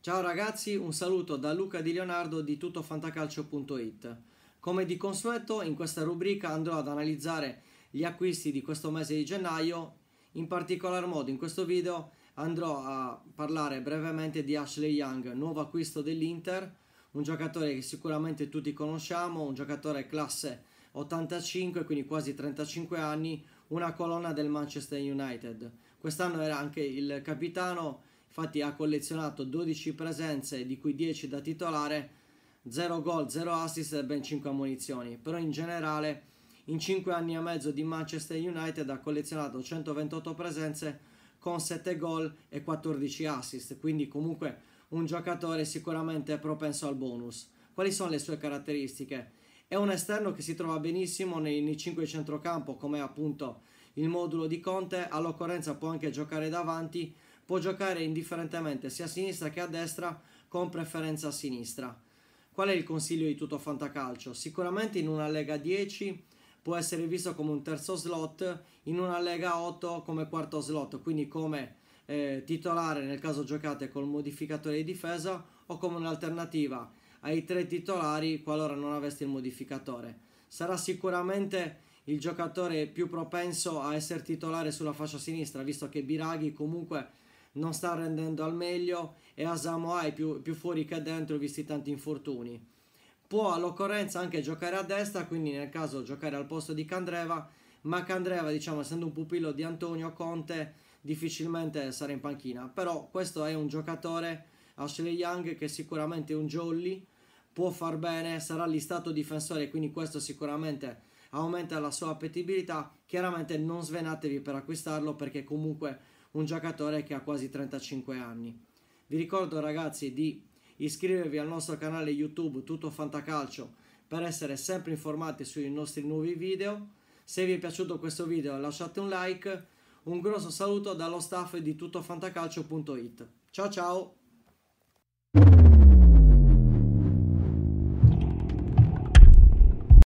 Ciao ragazzi, un saluto da Luca Di Leonardo di tuttoFantacalcio.it. Come di consueto, in questa rubrica andrò ad analizzare gli acquisti di questo mese di gennaio. In particolar modo, in questo video andrò a parlare brevemente di Ashley Young, nuovo acquisto dell'Inter, un giocatore che sicuramente tutti conosciamo, un giocatore classe 85, quindi quasi 35 anni, una colonna del Manchester United. Quest'anno era anche il capitano, infatti ha collezionato 12 presenze, di cui 10 da titolare, 0 gol, 0 assist e ben 5 ammunizioni. Però in generale in 5 anni e mezzo di Manchester United ha collezionato 128 presenze con 7 gol e 14 assist, quindi comunque un giocatore sicuramente propenso al bonus. Quali sono le sue caratteristiche? È un esterno che si trova benissimo nei, nei 5 centrocampo, come appunto il modulo di Conte. All'occorrenza può anche giocare davanti, può giocare indifferentemente sia a sinistra che a destra, con preferenza a sinistra. Qual è il consiglio di tutto Fantacalcio? Sicuramente in una Lega 10 può essere visto come un terzo slot, in una Lega 8 come quarto slot, quindi come eh, titolare nel caso giocate col modificatore di difesa o come un'alternativa ai tre titolari qualora non aveste il modificatore. Sarà sicuramente il giocatore più propenso a essere titolare sulla fascia sinistra, visto che Biraghi comunque non sta rendendo al meglio e Asamoah è più, più fuori che dentro, visti tanti infortuni. Può all'occorrenza anche giocare a destra, quindi nel caso giocare al posto di Candreva, ma Candreva, diciamo, essendo un pupillo di Antonio Conte, difficilmente sarà in panchina. Però questo è un giocatore, Ashley Young, che è sicuramente un jolly, può far bene, sarà listato difensore, quindi questo sicuramente aumenta la sua appetibilità. Chiaramente non svenatevi per acquistarlo perché comunque un giocatore che ha quasi 35 anni. Vi ricordo ragazzi di iscrivervi al nostro canale YouTube Tutto Fantacalcio per essere sempre informati sui nostri nuovi video. Se vi è piaciuto questo video lasciate un like. Un grosso saluto dallo staff di tuttofantacalcio.it. Ciao ciao!